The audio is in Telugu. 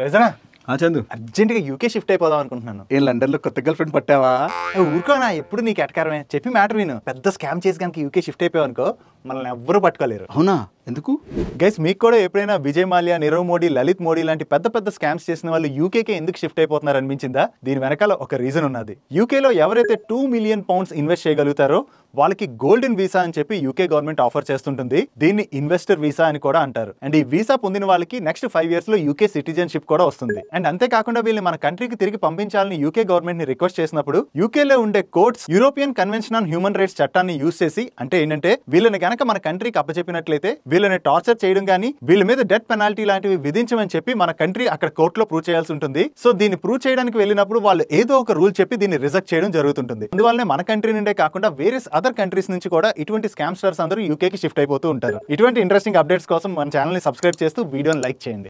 రైజనా చందు అర్జెంటుగా యూకే షిఫ్ట్ అయిపోదాం అనుకుంటున్నాను ఏ లండన్ లో కొత్త గర్ల్ ఫ్రెండ్ పట్టావా ఊరుకోనా ఎప్పుడు నీకు ఎటకారమే చెప్పి మ్యాటర్ విను పెద్ద స్కామ్ చేసి కనుక యూకే షిఫ్ట్ అయిపోయావు అనుకో మనల్ని ఎవ్వరూ పట్టుకోలేరు అవునా ఎందుకు గైస్ మీకు కూడా ఎప్పుడైనా విజయ్ మాల్యా నీరవ్ మోడీ లలిత్ మోడీ లాంటి పెద్ద పెద్ద స్కామ్స్ చేసిన వాళ్ళు యూకేకే ఎందుకు షిఫ్ట్ అయిపోతున్నారు అనిపించిందా దీని వెనకాల ఒక రీజన్ ఉన్నది యూకేలో ఎవరైతే టూ మిలియన్ పౌండ్స్ ఇన్వెస్ట్ చేయగలుగుతారో వాళ్ళకి గోల్డెన్ వీసా అని చెప్పి యూకే గవర్నమెంట్ ఆఫర్ చేస్తుంటుంది దీన్ని ఇన్వెస్టర్ వీసా అని కూడా అంటారు అండ్ ఈ వీసా పొందిన వాళ్ళకి నెక్స్ట్ ఫైవ్ ఇయర్స్ లో యూకే సిటిజన్షిప్ కూడా వస్తుంది అండ్ అంతేకాకుండా వీళ్ళని మన కంట్రీకి తిరిగి పంపించాలని యూకే గవర్నమెంట్ ని రిక్వెస్ట్ చేసినప్పుడు యూకేలో ఉండే courts European convention on human rights చట్టాన్ని యూస్ చేసి అంటే ఏంటంటే వీళ్ళని కనుక మన కంట్రీకి అప్పచెప్పినట్లయితే వీళ్ళని టార్చర్ చేయడం కానీ వీళ్ళ మీద డెత్ పెనాల్టీ లాంటివి విధించమని చెప్పి మన కంట్రీ అక్కడ కోర్టులో ప్రూవ్ చేయాల్సి ఉంటుంది సో దీన్ని ప్రూవ్ చేయడానికి వెళ్ళినప్పుడు వాళ్ళు ఏదో ఒక రూల్ చెప్పి దీన్ని రిజెక్ట్ చేయడం జరుగుతుంటుంది అందువల్లనే మన కంట్రీ నుండే కాకుండా వేరియస్ అదర్ కంట్రీస్ నుంచి కూడా ఇటువంటి స్కామ్ స్టార్స్ అందరూ కి షిఫ్ట్ అయిపోతూ ఉంటారు ఇటువంటి ఇంట్రెస్టింగ్ అప్డేట్స్ కోసం మన ని సబ్స్క్రైబ్ చేస్తూ వీడియోని లైక్ చేయండి